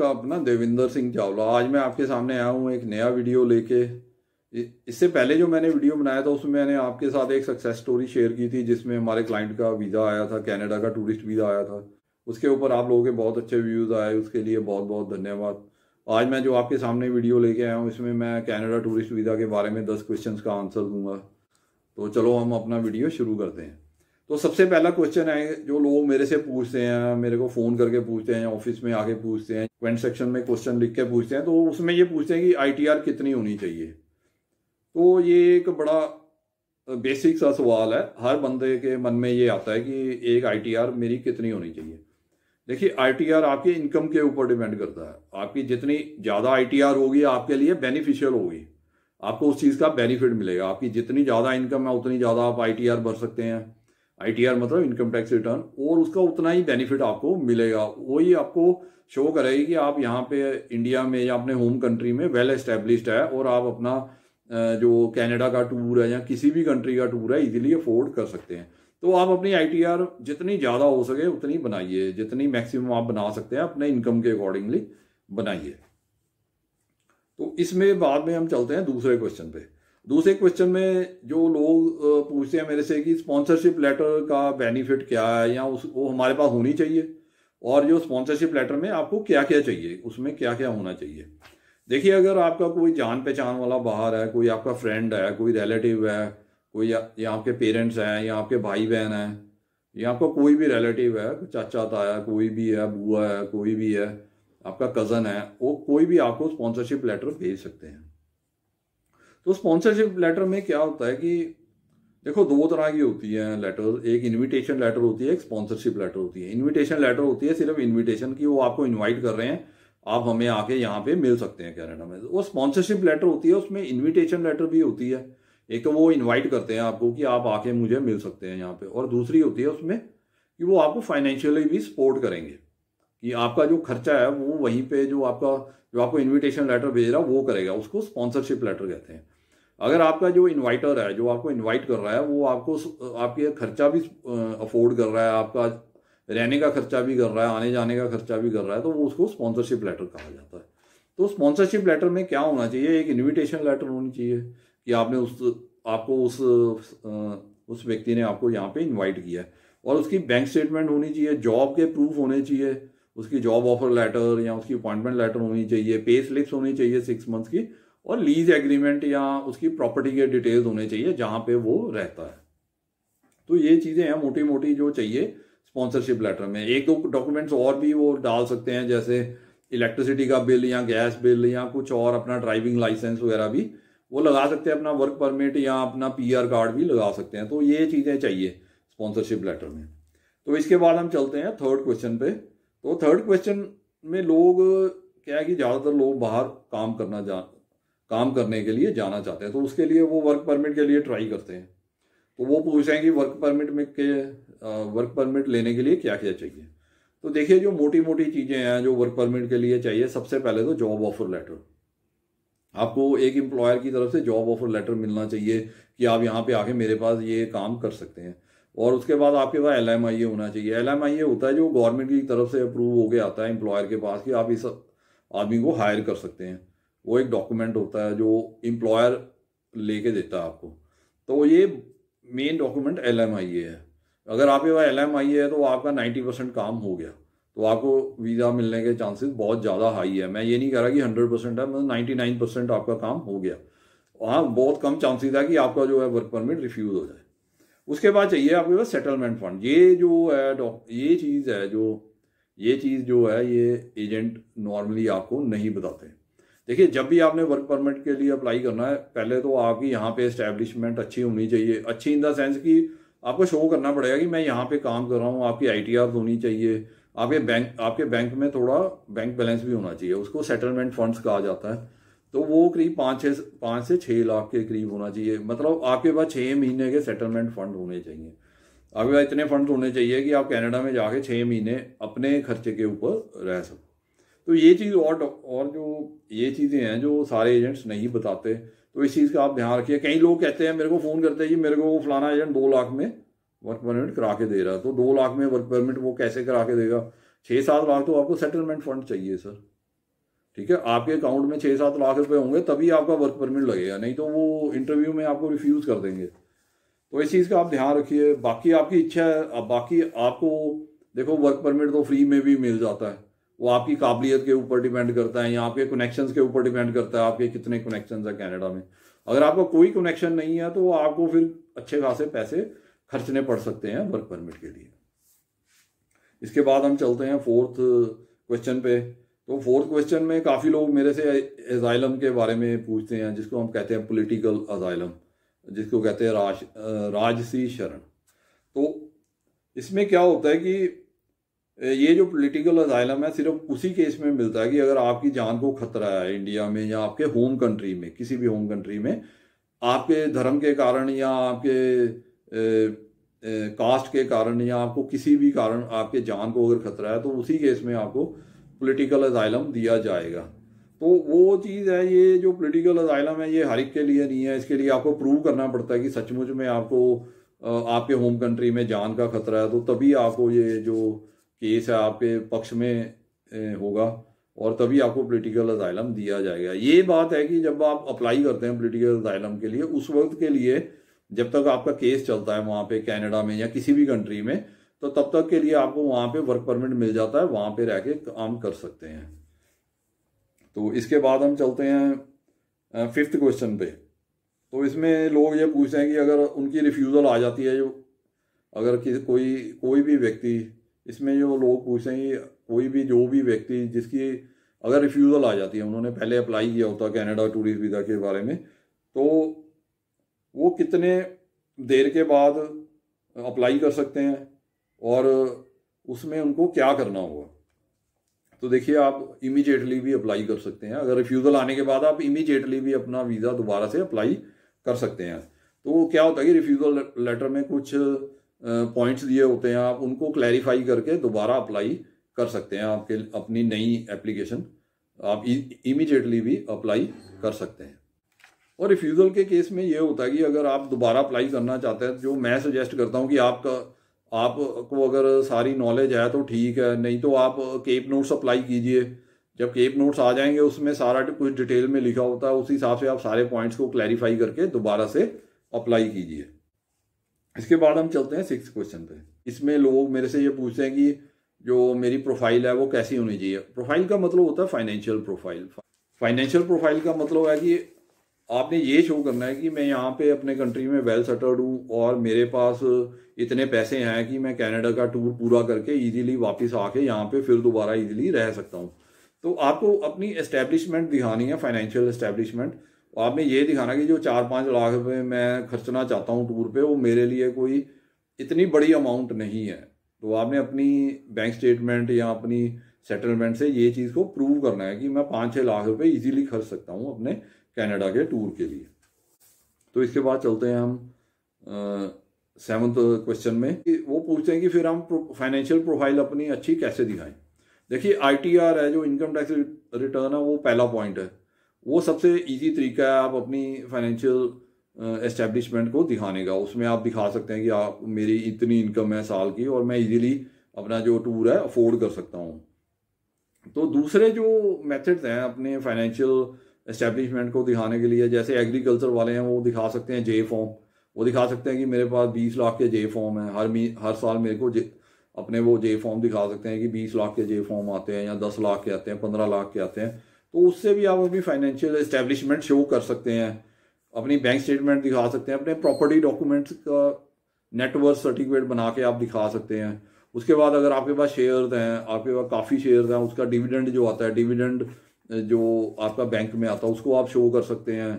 आपका अपना देविंदर सिंह चावला आज मैं आपके सामने आया हूँ एक नया वीडियो लेके इससे पहले जो मैंने वीडियो बनाया था उसमें मैंने आपके साथ एक सक्सेस स्टोरी शेयर की थी जिसमें हमारे क्लाइंट का वीज़ा आया था कनाडा का टूरिस्ट वीज़ा आया था उसके ऊपर आप लोगों के बहुत अच्छे व्यूज़ आए उसके लिए बहुत बहुत धन्यवाद आज मैं जो आपके सामने वीडियो लेके आया हूँ इसमें मैं कैनेडा टूरिस्ट वीज़ा के बारे में दस क्वेश्चन का आंसर दूंगा तो चलो हम अपना वीडियो शुरू करते हैं तो सबसे पहला क्वेश्चन है जो लोग मेरे से पूछते हैं मेरे को फ़ोन करके पूछते हैं ऑफिस में आके पूछते हैं कमेंट सेक्शन में क्वेश्चन लिख के पूछते हैं तो उसमें ये पूछते हैं कि आई कितनी होनी चाहिए तो ये एक बड़ा बेसिक सा सवाल है हर बंदे के मन में ये आता है कि एक आई मेरी कितनी होनी चाहिए देखिए आई आपकी इनकम के ऊपर डिपेंड करता है आपकी जितनी ज़्यादा आई होगी आपके लिए बेनिफिशियल होगी आपको उस चीज़ का बेनिफिट मिलेगा आपकी जितनी ज़्यादा इनकम है उतनी ज़्यादा आप आई भर सकते हैं आई मतलब इनकम टैक्स रिटर्न और उसका उतना ही बेनिफिट आपको मिलेगा वही आपको शो करेगी कि आप यहाँ पे इंडिया में या अपने होम कंट्री में वेल एस्टेब्लिश्ड है और आप अपना जो कनाडा का टूर है या किसी भी कंट्री का टूर है इजीली अफोर्ड कर सकते हैं तो आप अपनी आई जितनी ज़्यादा हो सके उतनी बनाइए जितनी मैक्सिमम आप बना सकते हैं अपने इनकम के अकॉर्डिंगली बनाइए तो इसमें बाद में हम चलते हैं दूसरे क्वेश्चन पे दूसरे क्वेश्चन में जो लोग पूछते हैं मेरे से कि स्पॉन्सरशिप लेटर का बेनिफिट क्या है या उस वो हमारे पास होनी चाहिए और जो स्पॉन्सरशिप लेटर में आपको क्या क्या चाहिए उसमें क्या क्या होना चाहिए देखिए अगर आपका कोई जान पहचान वाला बाहर है कोई आपका फ्रेंड है कोई रिलेटिव है कोई या, या आपके पेरेंट्स हैं या आपके भाई बहन हैं या आपका कोई भी रिलेटिव है चाचा ताया कोई भी है बुआ है कोई भी है आपका कज़न है वो कोई भी आपको स्पॉन्सरशिप लेटर भेज सकते हैं तो स्पॉन्सरशिप लेटर में क्या होता है कि देखो दो तरह की होती है लेटर एक इनविटेशन लेटर होती है एक स्पॉन्सरशिप लेटर होती है इनविटेशन लेटर होती है सिर्फ इनविटेशन की वो आपको इनवाइट कर रहे हैं आप हमें आके यहाँ पे मिल सकते हैं कैनेडा में वो स्पॉन्सरशिप लेटर होती है उसमें इनविटेशन लेटर भी होती है एक तो वो इनवाइट करते हैं आपको कि आप आके मुझे मिल सकते हैं यहाँ पे और दूसरी होती है उसमें कि वो आपको फाइनेंशियली भी सपोर्ट करेंगे कि आपका जो खर्चा है वो वहीं पे जो आपका जो आपको इनविटेशन लेटर भेज रहा है वो करेगा उसको स्पॉन्सरशिप लेटर कहते हैं अगर आपका जो इन्वाइटर है जो आपको इन्वाइट कर रहा है वो आपको आपके खर्चा भी अफोर्ड कर रहा है आपका रहने का खर्चा भी कर रहा है आने जाने का खर्चा भी कर रहा है तो वो उसको स्पॉन्सरशिप लेटर कहा जाता है तो स्पॉन्सरशिप लेटर में क्या होना चाहिए एक इन्विटेशन लेटर होनी चाहिए कि आपने उस आपको उस उस व्यक्ति ने आपको यहाँ पे इनवाइट किया है और उसकी बैंक स्टेटमेंट होनी चाहिए जॉब के प्रूफ होने चाहिए उसकी जॉब ऑफर लेटर या उसकी अपॉइंटमेंट लेटर होनी चाहिए पे स्लिप्स होनी चाहिए सिक्स मंथ्स की और लीज एग्रीमेंट या उसकी प्रॉपर्टी के डिटेल्स होने चाहिए जहाँ पे वो रहता है तो ये चीज़ें हैं मोटी मोटी जो चाहिए स्पॉन्सरशिप लेटर में एक दो डॉक्यूमेंट्स और भी वो डाल सकते हैं जैसे इलेक्ट्रिसिटी का बिल या गैस बिल या कुछ और अपना ड्राइविंग लाइसेंस वगैरह भी वो लगा सकते हैं अपना वर्क परमिट या अपना पी कार्ड भी लगा सकते हैं तो ये चीज़ें चाहिए स्पॉन्सरशिप लेटर में तो इसके बाद हम चलते हैं थर्ड क्वेश्चन पे तो थर्ड क्वेश्चन में लोग क्या है कि ज़्यादातर लोग बाहर काम करना जा काम करने के लिए जाना चाहते हैं तो उसके लिए वो वर्क परमिट के लिए ट्राई करते हैं तो वो पूछ रहे हैं कि वर्क परमिट में के वर्क परमिट लेने के लिए क्या क्या चाहिए तो देखिए जो मोटी मोटी चीज़ें हैं जो वर्क परमिट के लिए चाहिए सबसे पहले तो जॉब ऑफर लेटर आपको एक एम्प्लॉयर की तरफ से जॉब ऑफर लेटर मिलना चाहिए कि आप यहाँ पे आके मेरे पास ये काम कर सकते हैं और उसके बाद आपके पास एल एम आई होना चाहिए एल एम आई होता है जो गवर्नमेंट की तरफ से अप्रूव गया आता है एम्प्लॉयर के पास कि आप इस आदमी को हायर कर सकते हैं वो एक डॉक्यूमेंट होता है जो एम्प्लॉयर लेके देता है आपको तो ये main document L M I A है अगर आपके पास एल एम आई ए है तो आपका नाइन्टी परसेंट काम हो गया तो आपको वीज़ा मिलने के चांसेस बहुत ज़्यादा हाई है मैं ये नहीं कह रहा कि हंड्रेड परसेंट है मतलब नाइन्टी नाइन परसेंट आपका काम हो गया हाँ बहुत कम चांसेस है कि आपका जो है वर्क परमिट रिफ्यूज़ हो जाए उसके बाद चाहिए आपके पास सेटलमेंट फंड ये जो है ये चीज़ है जो ये चीज़ जो है ये एजेंट नॉर्मली आपको नहीं बताते देखिए जब भी आपने वर्क परमिट के लिए अप्लाई करना है पहले तो आपकी यहाँ पे इस्टेब्लिशमेंट अच्छी होनी चाहिए अच्छी इन द सेंस कि आपको शो करना पड़ेगा कि मैं यहाँ पे काम कर रहा हूँ आपकी आई होनी चाहिए आपके बैंक आपके बैंक में थोड़ा बैंक बैलेंस भी होना चाहिए उसको सेटलमेंट फंड्स कहा जाता है तो वो करीब पाँच छः पाँच से छः लाख के करीब होना चाहिए मतलब आपके पास छः महीने के सेटलमेंट फंड होने चाहिए आपके पास इतने फंड होने चाहिए कि आप कनाडा में जाके छः महीने अपने खर्चे के ऊपर रह सको तो ये चीज़ और और जो ये चीज़ें हैं जो सारे एजेंट्स नहीं बताते तो इस चीज़ का आप ध्यान रखिए कई लोग कहते हैं मेरे को फ़ोन करते हैं जी मेरे को फलाना एजेंट दो लाख में वर्क परमिट करा के दे रहा है तो दो लाख में वर्क परमिट वो कैसे करा के देगा छः सात लाख तो आपको सेटलमेंट फंड चाहिए सर ठीक है आपके अकाउंट में छः सात लाख रुपए होंगे तभी आपका वर्क परमिट लगेगा नहीं तो वो इंटरव्यू में आपको रिफ्यूज़ कर देंगे तो इस चीज़ का आप ध्यान रखिए बाकी आपकी इच्छा है बाकी आपको देखो वर्क परमिट तो फ्री में भी मिल जाता है वो आपकी काबिलियत के ऊपर डिपेंड करता है या आपके कनेक्शंस के ऊपर डिपेंड करता है आपके कितने कनेक्शंस हैं कनाडा में अगर आपका कोई कनेक्शन नहीं है तो वो आपको फिर अच्छे खासे पैसे खर्चने पड़ सकते हैं वर्क परमिट के लिए इसके बाद हम चलते हैं फोर्थ क्वेश्चन पे तो फोर्थ क्वेश्चन में काफ़ी लोग मेरे से एजाइलम के बारे में पूछते हैं जिसको हम कहते हैं पोलिटिकल अजाइलम जिसको कहते हैं राज राजसी शरण तो इसमें क्या होता है कि ये जो पॉलिटिकल असाइलम है सिर्फ उसी केस में मिलता है कि अगर आपकी जान को खतरा है इंडिया में या आपके होम कंट्री में किसी भी होम कंट्री में आपके धर्म के कारण या आपके ए, ए, कास्ट के कारण या आपको किसी भी कारण आपके जान को अगर खतरा है तो उसी केस में आपको पॉलिटिकल अजायलम दिया जाएगा तो वो चीज़ है ये जो पॉलिटिकल असाइलम है ये हर एक के लिए नहीं है इसके लिए आपको प्रूव करना पड़ता है कि सचमुच में आपको आपके होम कंट्री में जान का खतरा है तो तभी आपको ये जो केस है आपके पक्ष में होगा और तभी आपको पोलिटिकल अजाइलम दिया जाएगा ये बात है कि जब आप अप्लाई करते हैं पोलिटिकल अजाइलम के लिए उस वक्त के लिए जब तक आपका केस चलता है वहाँ पे कनाडा में या किसी भी कंट्री में तो तब तक के लिए आपको वहाँ पे वर्क परमिट मिल जाता है वहाँ पे रह के काम कर सकते हैं तो इसके बाद हम चलते हैं फिफ्थ क्वेश्चन पे तो इसमें लोग ये पूछते हैं कि अगर उनकी रिफ्यूज़ल आ जाती है जो अगर कोई कोई भी व्यक्ति इसमें जो लोग पूछ रहे हैं कोई भी जो भी व्यक्ति जिसकी अगर रिफ्यूज़ल आ जाती है उन्होंने पहले अप्लाई किया होता कैनेडा टूरिस्ट वीज़ा के बारे में तो वो कितने देर के बाद अप्लाई कर सकते हैं और उसमें उनको क्या करना होगा तो देखिए आप इमीजिएटली भी अप्लाई कर सकते हैं अगर रिफ्यूज़ल आने के बाद आप इमीजिएटली भी अपना वीज़ा दोबारा से अप्लाई कर सकते हैं तो क्या होता है कि रिफ्यूज़ल लेटर में कुछ पॉइंट्स दिए होते हैं आप उनको क्लैरिफाई करके दोबारा अप्लाई कर सकते हैं आपके अपनी नई एप्लीकेशन आप इमीडिएटली भी अप्लाई कर सकते हैं और रिफ्यूज़ल के केस में ये होता है कि अगर आप दोबारा अप्लाई करना चाहते हैं जो मैं सजेस्ट करता हूँ कि आपका आपको अगर सारी नॉलेज है तो ठीक है नहीं तो आप केप नोट्स अप्लाई कीजिए जब केप नोट्स आ जाएंगे उसमें सारा कुछ डिटेल में लिखा होता है उस हिसाब से आप सारे पॉइंट्स को क्लैरिफाई करके दोबारा से अप्लाई कीजिए इसके बाद हम चलते हैं सिक्स क्वेश्चन पे इसमें लोग मेरे से ये पूछते हैं कि जो मेरी प्रोफाइल है वो कैसी होनी चाहिए प्रोफाइल का मतलब होता है फाइनेंशियल प्रोफाइल फाइनेंशियल प्रोफाइल का मतलब है कि आपने ये शो करना है कि मैं यहाँ पे अपने कंट्री में वेल सेटल्ड हूँ और मेरे पास इतने पैसे हैं कि मैं कनाडा का टूर पूरा करके इजीली वापस आके यहाँ पे फिर दोबारा इजीली रह सकता हूँ तो आपको अपनी एस्टेब्लिशमेंट दिखानी है फाइनेंशियल एस्टेब्लिशमेंट आपने ये दिखाना कि जो चार पाँच लाख रुपये मैं खर्चना चाहता हूँ टूर पे वो मेरे लिए कोई इतनी बड़ी अमाउंट नहीं है तो आपने अपनी बैंक स्टेटमेंट या अपनी सेटलमेंट से ये चीज़ को प्रूव करना है कि मैं पाँच छः लाख रुपए इजीली खर्च सकता हूँ अपने कनाडा के टूर के लिए तो इसके बाद चलते हैं हम सेवन्थ क्वेश्चन में कि वो पूछते हैं कि फिर हम फाइनेंशियल प्रोफाइल अपनी अच्छी कैसे दिखाएं देखिए आईटीआर है जो इनकम टैक्स रिटर्न है वो पहला पॉइंट है वो सबसे इजी तरीका है आप अपनी फाइनेंशियल एस्टेब्लिशमेंट uh, को दिखाने का उसमें आप दिखा सकते हैं कि आप मेरी इतनी इनकम है साल की और मैं इजीली अपना जो टूर है अफोर्ड कर सकता हूँ तो दूसरे जो मेथड्स हैं अपने फाइनेंशियल एस्टेब्लिशमेंट को दिखाने के लिए जैसे एग्रीकल्चर वाले हैं वो दिखा सकते हैं जे फॉर्म वो दिखा सकते हैं कि मेरे पास बीस लाख के जे फॉर्म है हर मी हर साल मेरे को जे, अपने वो जे फॉर्म दिखा सकते हैं कि बीस लाख के जे फॉर्म आते हैं या दस लाख के आते हैं पंद्रह लाख के आते हैं तो उससे भी आप अपनी फाइनेंशियल इस्टेब्लिशमेंट शो कर सकते हैं अपनी बैंक स्टेटमेंट दिखा सकते हैं अपने प्रॉपर्टी डॉक्यूमेंट्स का नेटवर्क सर्टिफिकेट बना के आप दिखा सकते हैं उसके बाद अगर आपके पास शेयर हैं आपके पास काफ़ी शेयर हैं उसका डिविडेंड जो आता है डिविडेंड जो आपका बैंक में आता है उसको आप शो कर सकते हैं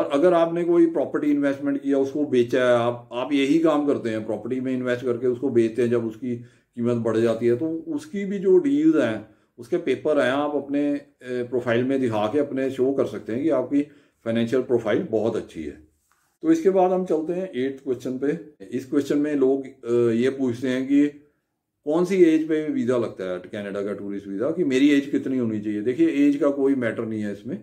और अगर आपने कोई प्रॉपर्टी इन्वेस्टमेंट किया उसको बेचा है आप आप यही काम करते हैं प्रॉपर्टी में इन्वेस्ट करके उसको बेचते हैं जब उसकी कीमत बढ़ जाती है तो उसकी भी जो डील्स हैं उसके पेपर हैं आप अपने प्रोफाइल में दिखा के अपने शो कर सकते हैं कि आपकी फाइनेंशियल प्रोफाइल बहुत अच्छी है तो इसके बाद हम चलते हैं एट्थ क्वेश्चन पे इस क्वेश्चन में लोग ये पूछते हैं कि कौन सी एज पे वीज़ा लगता है कनाडा का टूरिस्ट वीज़ा कि मेरी एज कितनी होनी चाहिए देखिए एज का कोई मैटर नहीं है इसमें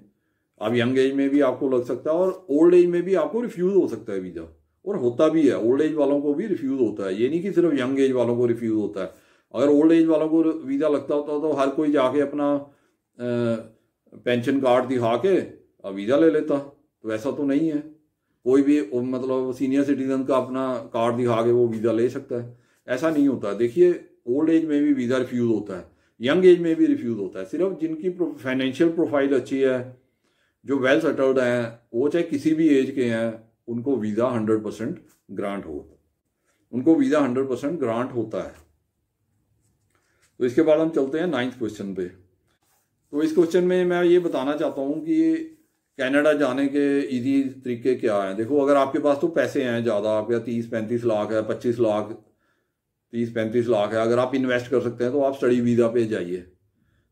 आप यंग एज में भी आपको लग सकता है और ओल्ड एज में भी आपको रिफ्यूज़ हो सकता है वीज़ा और होता भी है ओल्ड एज वालों को भी रिफ्यूज़ होता है ये नहीं कि सिर्फ यंग एज वालों को रिफ्यूज़ होता है अगर ओल्ड एज वालों को वीज़ा लगता होता तो हर कोई जाके अपना पेंशन कार्ड दिखा के वीज़ा ले लेता तो ऐसा तो नहीं है कोई भी मतलब सीनियर सिटीजन का अपना कार्ड दिखा के वो वीज़ा ले सकता है ऐसा नहीं होता देखिए ओल्ड एज में भी वीज़ा रिफ्यूज़ होता है यंग एज में भी रिफ्यूज़ होता है सिर्फ जिनकी फाइनेंशियल प्रोफाइल अच्छी है जो वेल सेटल्ड हैं वो चाहे किसी भी एज के हैं उनको वीज़ा हंड्रेड परसेंट ग्रांट हो उनको वीज़ा हंड्रेड परसेंट ग्रांट होता है तो इसके बाद हम चलते हैं नाइन्थ क्वेश्चन पे तो इस क्वेश्चन में मैं ये बताना चाहता हूँ कि कनाडा जाने के इजी तरीके क्या हैं देखो अगर आपके पास तो पैसे हैं ज़्यादा आपके पास तीस पैंतीस लाख है पच्चीस लाख तीस पैंतीस लाख है अगर आप इन्वेस्ट कर सकते हैं तो आप स्टडी वीज़ा पे जाइए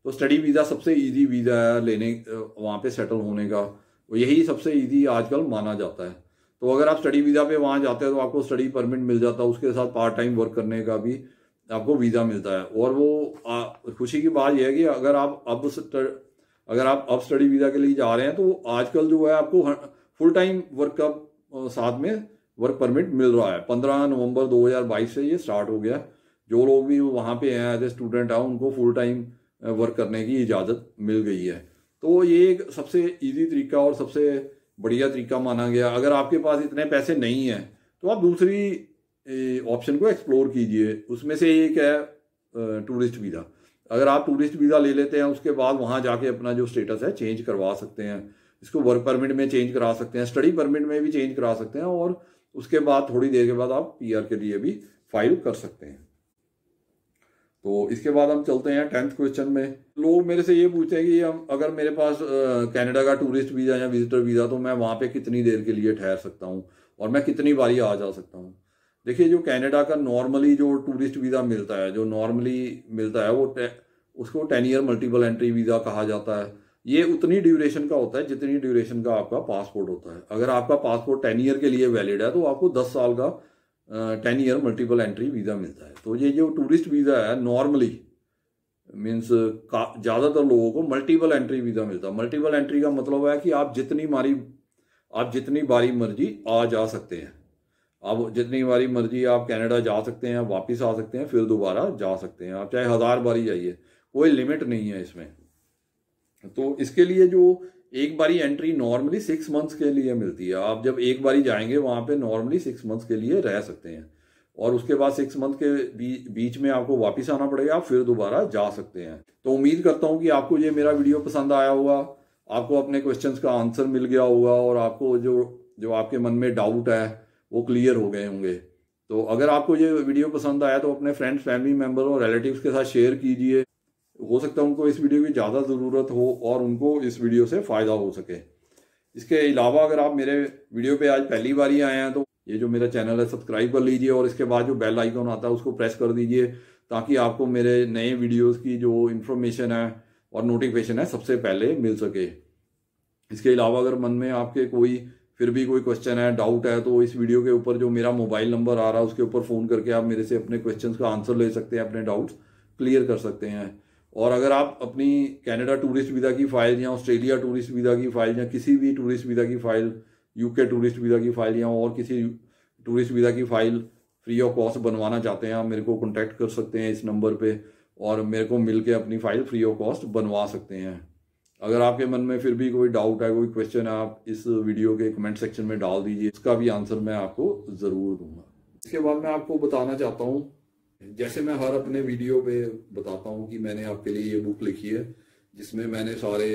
तो स्टडी वीज़ा सबसे इजी वीज़ा है लेने वहाँ पे सेटल होने का तो यही सबसे इजी आजकल माना जाता है तो अगर आप स्टडी वीज़ा पे वहाँ जाते हैं तो आपको स्टडी परमिट मिल जाता है उसके साथ पार्ट टाइम वर्क करने का भी आपको वीज़ा मिलता है और वो खुशी की बात यह है कि अगर आप अब अगर आप अब स्टडी वीज़ा के लिए जा रहे हैं तो आजकल जो है आपको फुल टाइम वर्क का साथ में वर्क परमिट मिल रहा है पंद्रह नवंबर बाईस से ये स्टार्ट हो गया जो लोग भी वहाँ पे हैं एज ए स्टूडेंट हैं उनको फुल टाइम वर्क करने की इजाज़त मिल गई है तो ये एक सबसे ईजी तरीका और सबसे बढ़िया तरीका माना गया अगर आपके पास इतने पैसे नहीं हैं तो आप दूसरी ऑप्शन को एक्सप्लोर कीजिए उसमें से एक है टूरिस्ट वीज़ा अगर आप टूरिस्ट वीज़ा ले लेते हैं उसके बाद वहाँ जाके अपना जो स्टेटस है चेंज करवा सकते हैं इसको वर्क परमिट में चेंज करा सकते हैं स्टडी परमिट में भी चेंज करा सकते हैं और उसके बाद थोड़ी देर के बाद आप पी के लिए भी फाइल कर सकते हैं तो इसके बाद हम चलते हैं टेंथ क्वेश्चन में लोग मेरे से ये पूछते हैं कि हम अगर मेरे पास कनाडा का टूरिस्ट वीज़ा या विजिटर वीज़ा तो मैं वहाँ पे कितनी देर के लिए ठहर सकता हूँ और मैं कितनी बारी आ जा सकता हूँ देखिए जो कनाडा का नॉर्मली जो टूरिस्ट वीज़ा मिलता है जो नॉर्मली मिलता है वो टे, उसको ten year multiple entry visa कहा जाता है ये उतनी ड्यूरेशन का होता है जितनी ड्यूरेशन का आपका पासपोर्ट होता है अगर आपका पासपोर्ट टेन ईयर के लिए वैलिड है तो आपको दस साल का ten year multiple entry visa मिलता है तो ये जो टूरिस्ट वीज़ा है नॉर्मली मीन्स ज़्यादातर लोगों को मल्टीपल एंट्री वीज़ा मिलता है मल्टीपल एंट्री का मतलब है कि आप जितनी मारी आप जितनी बारी मर्जी आ जा सकते हैं आप जितनी बारी मर्जी आप कनाडा जा सकते हैं आप वापस आ सकते हैं फिर दोबारा जा सकते हैं आप चाहे हज़ार बारी जाइए कोई लिमिट नहीं है इसमें तो इसके लिए जो एक बारी एंट्री नॉर्मली सिक्स मंथ्स के लिए मिलती है आप जब एक बारी जाएंगे वहाँ पे नॉर्मली सिक्स मंथ्स के लिए रह सकते हैं और उसके बाद सिक्स मंथ के बीच में आपको वापस आना पड़ेगा आप फिर दोबारा जा सकते हैं तो उम्मीद करता हूँ कि आपको ये मेरा वीडियो पसंद आया होगा आपको अपने क्वेश्चंस का आंसर मिल गया होगा और आपको जो जो आपके मन में डाउट है वो क्लियर हो गए होंगे तो अगर आपको ये वीडियो पसंद आया तो अपने फ्रेंड्स फैमिली मेम्बर और रिलेटिव्स के साथ शेयर कीजिए हो सकता है उनको इस वीडियो की ज़्यादा ज़रूरत हो और उनको इस वीडियो से फ़ायदा हो सके इसके अलावा अगर आप मेरे वीडियो पे आज पहली बार ही आए हैं तो ये जो मेरा चैनल है सब्सक्राइब कर लीजिए और इसके बाद जो बेल आइकॉन आता है उसको प्रेस कर दीजिए ताकि आपको मेरे नए वीडियोस की जो इन्फॉर्मेशन है और नोटिफिकेशन है सबसे पहले मिल सके इसके अलावा अगर मन में आपके कोई फिर भी कोई क्वेश्चन है डाउट है तो इस वीडियो के ऊपर जो मेरा मोबाइल नंबर आ रहा है उसके ऊपर फ़ोन करके आप मेरे से अपने क्वेश्चन का आंसर ले सकते हैं अपने डाउट्स क्लियर कर सकते हैं और अगर आप अपनी कैनेडा टूरिस्ट वीज़ा की फ़ाइल या ऑस्ट्रेलिया टूरिस्ट वीज़ा की फ़ाइल या किसी भी टूरिस्ट वीज़ा की फ़ाइल यूके टूरिस्ट वीज़ा की फ़ाइल या और किसी टूरिस्ट वीज़ा की फ़ाइल फ्री ऑफ कॉस्ट बनवाना चाहते हैं आप मेरे को कॉन्टैक्ट कर सकते हैं इस नंबर पर और मेरे को मिल अपनी फ़ाइल फ्री ऑफ कॉस्ट बनवा सकते हैं अगर आपके मन में फिर भी कोई डाउट है कोई क्वेश्चन है आप इस वीडियो के कमेंट सेक्शन में डाल दीजिए इसका भी आंसर मैं आपको ज़रूर दूंगा इसके बाद मैं आपको बताना चाहता हूँ जैसे मैं हर अपने वीडियो पे बताता हूँ कि मैंने आपके लिए ये बुक लिखी है जिसमें मैंने सारे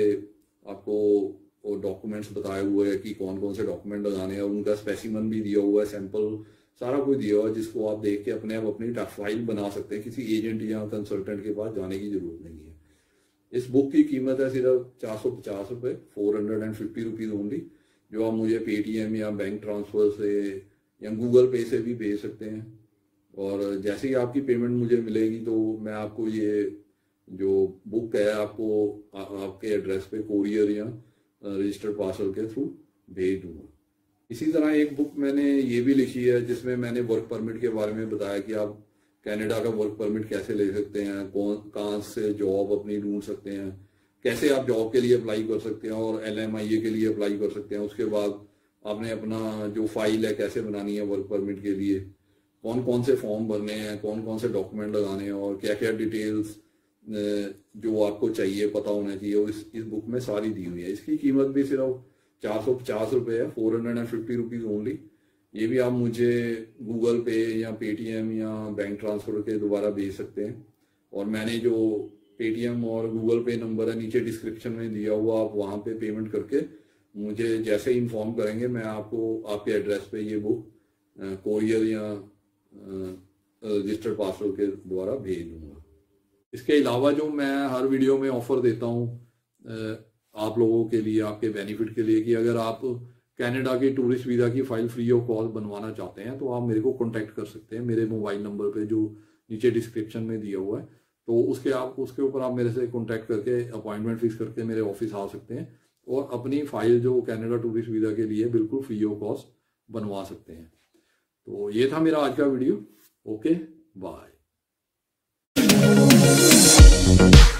आपको डॉक्यूमेंट्स बताए हुए हैं कि कौन कौन से डॉक्यूमेंट लगाने हैं उनका स्पेसिमन भी दिया हुआ है सैंपल सारा कुछ दिया हुआ है जिसको आप देख के अपने आप अपनी फाइल बना सकते हैं किसी एजेंट या कंसल्टेंट के पास जाने की जरूरत नहीं है इस बुक की कीमत है सिर्फ चार सौ पचास रुपए four hundred and fifty rupees only जो आप मुझे पेटीएम या बैंक ट्रांसफ़र से या गूगल पे से भी भेज सकते हैं और जैसे ही आपकी पेमेंट मुझे मिलेगी तो मैं आपको ये जो बुक है आपको आ, आपके एड्रेस पे कोरियर या रजिस्टर पार्सल के थ्रू भेज दूंगा इसी तरह एक बुक मैंने ये भी लिखी है जिसमें मैंने वर्क परमिट के बारे में बताया कि आप कनाडा का वर्क परमिट कैसे ले सकते हैं कौन कहाँ से जॉब अपनी ढूंढ सकते हैं कैसे आप जॉब के लिए अप्लाई कर सकते हैं और एल के लिए अप्लाई कर सकते हैं उसके बाद आपने अपना जो फाइल है कैसे बनानी है वर्क परमिट के लिए कौन कौन से फॉर्म भरने हैं कौन कौन से डॉक्यूमेंट लगाने हैं और क्या क्या डिटेल्स जो आपको चाहिए पता होना चाहिए इस इस बुक में सारी दी हुई है इसकी कीमत भी सिर्फ चार सौ पचास रुपये है four hundred and fifty rupees only ये भी आप मुझे गूगल पे या पेटीएम या बैंक ट्रांसफर के दोबारा भेज सकते हैं और मैंने जो पेटीएम और गूगल पे नंबर है नीचे डिस्क्रिप्शन में दिया हुआ आप वहाँ पे पेमेंट करके मुझे जैसे इन्फॉर्म करेंगे मैं आपको आपके एड्रेस पे ये बुक कोरियर या रजिस्टर्ड पार्सल के द्वारा भेज दूंगा इसके अलावा जो मैं हर वीडियो में ऑफर देता हूँ आप लोगों के लिए आपके बेनिफिट के लिए कि अगर आप कनाडा के टूरिस्ट वीज़ा की फ़ाइल फ्री ऑफ कॉस्ट बनवाना चाहते हैं तो आप मेरे को कॉन्टैक्ट कर सकते हैं मेरे मोबाइल नंबर पे जो नीचे डिस्क्रिप्शन में दिया हुआ है तो उसके आप उसके ऊपर आप मेरे से कॉन्टैक्ट करके अपॉइंटमेंट फिक्स करके मेरे ऑफिस आ सकते हैं और अपनी फ़ाइल जो कैनेडा टूरिस्ट वीज़ा के लिए बिल्कुल फ्री ऑफ कॉस्ट बनवा सकते हैं तो ये था मेरा आज का वीडियो ओके बाय